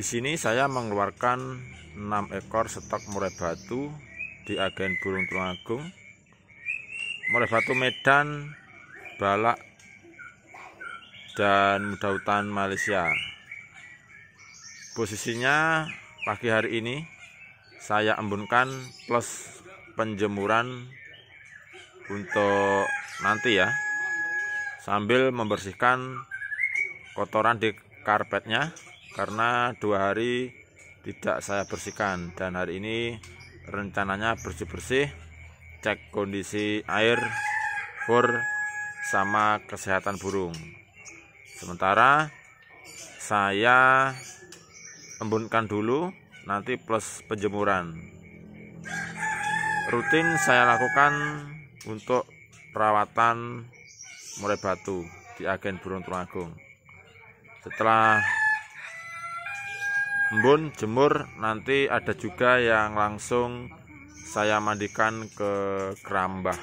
Di sini saya mengeluarkan 6 ekor stok murai batu di agen burung tulungagung. Murai batu Medan, balak dan muda Malaysia. Posisinya pagi hari ini saya embunkan plus penjemuran untuk nanti ya sambil membersihkan kotoran di karpetnya karena dua hari tidak saya bersihkan dan hari ini rencananya bersih-bersih cek kondisi air fur sama kesehatan burung sementara saya embunkan dulu nanti plus penjemuran rutin saya lakukan untuk perawatan murai batu di agen burung tulang agung setelah embun jemur nanti ada juga yang langsung saya mandikan ke keramba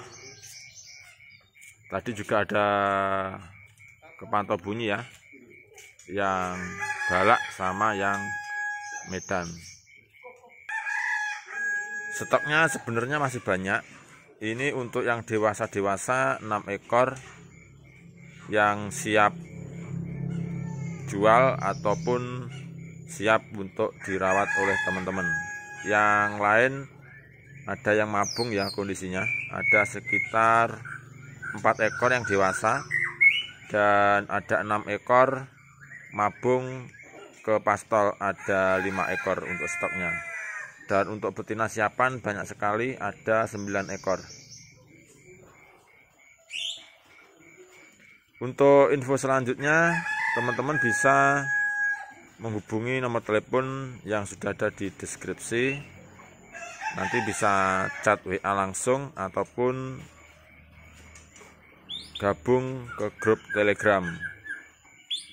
tadi juga ada kepantau bunyi ya yang galak sama yang medan stoknya sebenarnya masih banyak ini untuk yang dewasa-dewasa 6 ekor yang siap jual ataupun siap untuk dirawat oleh teman-teman yang lain ada yang mabung ya kondisinya ada sekitar 4 ekor yang dewasa dan ada enam ekor mabung ke pastol ada lima ekor untuk stoknya dan untuk betina siapan banyak sekali ada 9 ekor untuk info selanjutnya teman-teman bisa menghubungi nomor telepon yang sudah ada di deskripsi nanti bisa chat WA langsung ataupun gabung ke grup Telegram.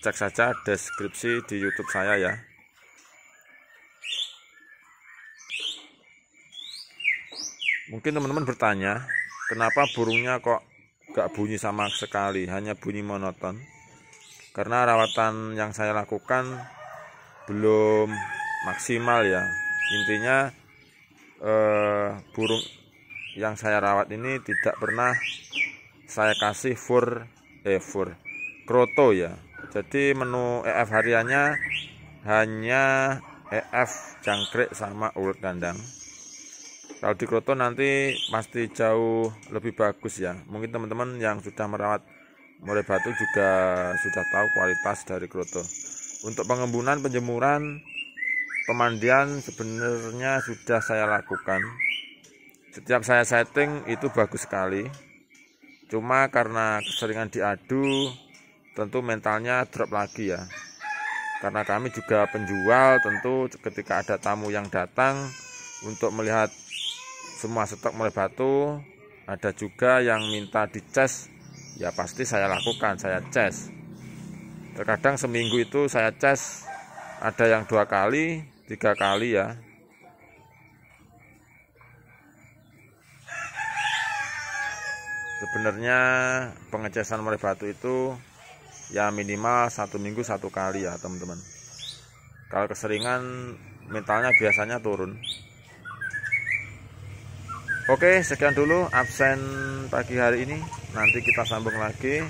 Cek saja deskripsi di YouTube saya ya. Mungkin teman-teman bertanya, kenapa burungnya kok gak bunyi sama sekali, hanya bunyi monoton? Karena rawatan yang saya lakukan belum maksimal ya intinya eh, burung yang saya rawat ini tidak pernah saya kasih fur eh fur kroto ya jadi menu EF hariannya hanya EF jangkrik sama ulat kandang kalau di kroto nanti pasti jauh lebih bagus ya mungkin teman-teman yang sudah merawat mulai batu juga sudah tahu kualitas dari kroto untuk pengembunan, penjemuran, pemandian sebenarnya sudah saya lakukan. Setiap saya setting itu bagus sekali. Cuma karena keseringan diadu, tentu mentalnya drop lagi ya. Karena kami juga penjual, tentu ketika ada tamu yang datang untuk melihat semua stok mulai batu, ada juga yang minta dices, ya pasti saya lakukan, saya ces terkadang seminggu itu saya cas ada yang dua kali tiga kali ya sebenarnya pengecasan mulai batu itu ya minimal satu minggu satu kali ya teman-teman kalau keseringan mentalnya biasanya turun oke sekian dulu absen pagi hari ini nanti kita sambung lagi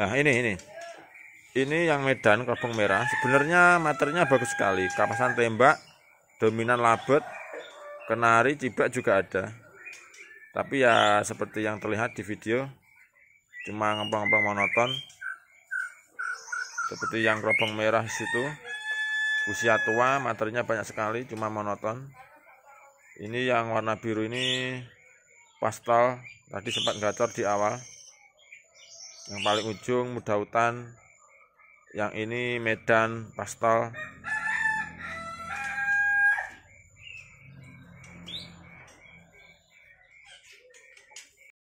Nah, ini ini. Ini yang Medan kerbong Merah. Sebenarnya materinya bagus sekali. Kapasan tembak, dominan labet, kenari, cibak juga ada. Tapi ya seperti yang terlihat di video cuma ngempang-ngempang monoton. Seperti yang kerbong Merah situ. Usia tua, materinya banyak sekali, cuma monoton. Ini yang warna biru ini pastel, tadi sempat gacor di awal yang paling ujung muda hutan yang ini Medan Pastel